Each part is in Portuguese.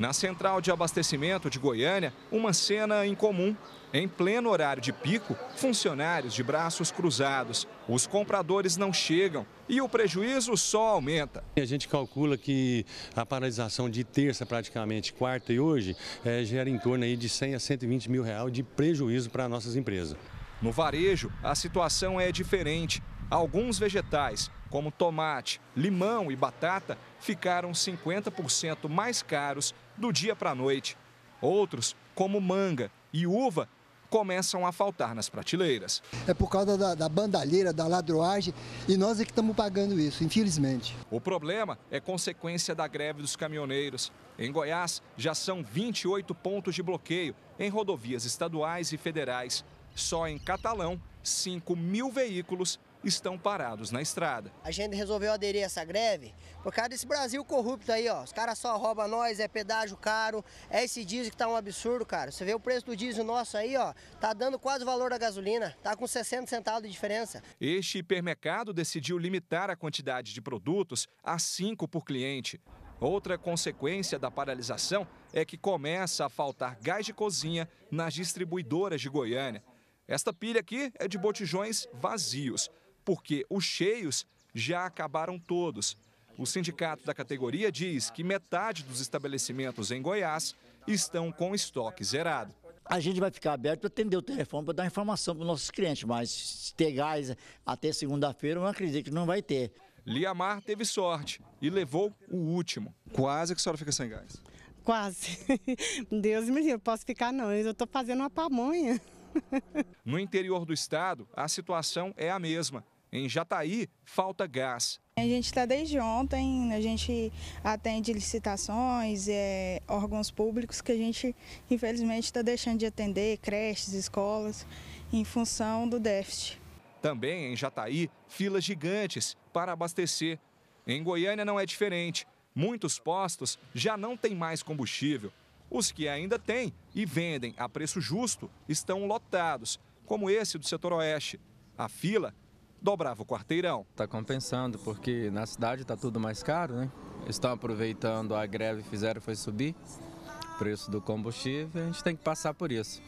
Na central de abastecimento de Goiânia, uma cena incomum. Em pleno horário de pico, funcionários de braços cruzados. Os compradores não chegam e o prejuízo só aumenta. A gente calcula que a paralisação de terça, praticamente quarta e hoje, é, gera em torno aí de 100 a 120 mil reais de prejuízo para nossas empresas. No varejo, a situação é diferente. Alguns vegetais, como tomate, limão e batata, ficaram 50% mais caros do dia para a noite. Outros, como manga e uva, começam a faltar nas prateleiras. É por causa da, da bandalheira, da ladroagem, e nós é que estamos pagando isso, infelizmente. O problema é consequência da greve dos caminhoneiros. Em Goiás, já são 28 pontos de bloqueio em rodovias estaduais e federais. Só em Catalão, 5 mil veículos estão parados na estrada. A gente resolveu aderir a essa greve por causa desse Brasil corrupto aí, ó. Os caras só roubam nós, é pedágio caro, é esse diesel que tá um absurdo, cara. Você vê o preço do diesel nosso aí, ó, tá dando quase o valor da gasolina, tá com 60 centavos de diferença. Este hipermercado decidiu limitar a quantidade de produtos a 5 por cliente. Outra consequência da paralisação é que começa a faltar gás de cozinha nas distribuidoras de Goiânia. Esta pilha aqui é de botijões vazios, porque os cheios já acabaram todos. O sindicato da categoria diz que metade dos estabelecimentos em Goiás estão com estoque zerado. A gente vai ficar aberto para atender o telefone, para dar informação para os nossos clientes, mas ter gás até segunda-feira, eu acredito que não vai ter. Liamar teve sorte e levou o último. Quase que a senhora fica sem gás. Quase. Deus me livre, posso ficar não. Eu estou fazendo uma pamonha. no interior do estado, a situação é a mesma. Em Jataí, falta gás. A gente está desde ontem, a gente atende licitações, é, órgãos públicos que a gente, infelizmente, está deixando de atender, creches, escolas, em função do déficit. Também em Jataí, filas gigantes para abastecer. Em Goiânia não é diferente. Muitos postos já não têm mais combustível os que ainda têm e vendem a preço justo estão lotados, como esse do setor oeste. A fila dobrava o quarteirão. Está compensando, porque na cidade está tudo mais caro, né? Estão aproveitando a greve, fizeram foi subir o preço do combustível, a gente tem que passar por isso.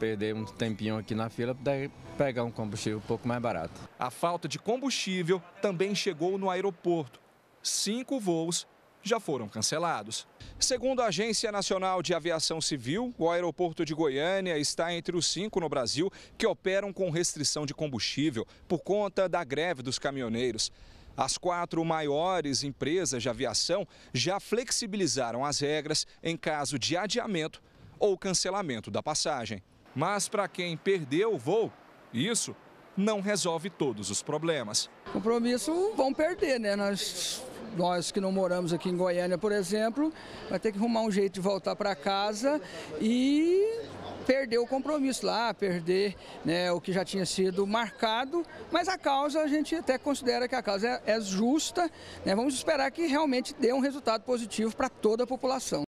Perder um tempinho aqui na fila para pegar um combustível um pouco mais barato. A falta de combustível também chegou no aeroporto. Cinco voos já foram cancelados. Segundo a Agência Nacional de Aviação Civil, o aeroporto de Goiânia está entre os cinco no Brasil que operam com restrição de combustível por conta da greve dos caminhoneiros. As quatro maiores empresas de aviação já flexibilizaram as regras em caso de adiamento ou cancelamento da passagem. Mas para quem perdeu o voo, isso não resolve todos os problemas. Compromisso vão perder, né? Nós nós que não moramos aqui em Goiânia, por exemplo, vai ter que arrumar um jeito de voltar para casa e perder o compromisso lá, perder né, o que já tinha sido marcado, mas a causa a gente até considera que a causa é, é justa. Né, vamos esperar que realmente dê um resultado positivo para toda a população.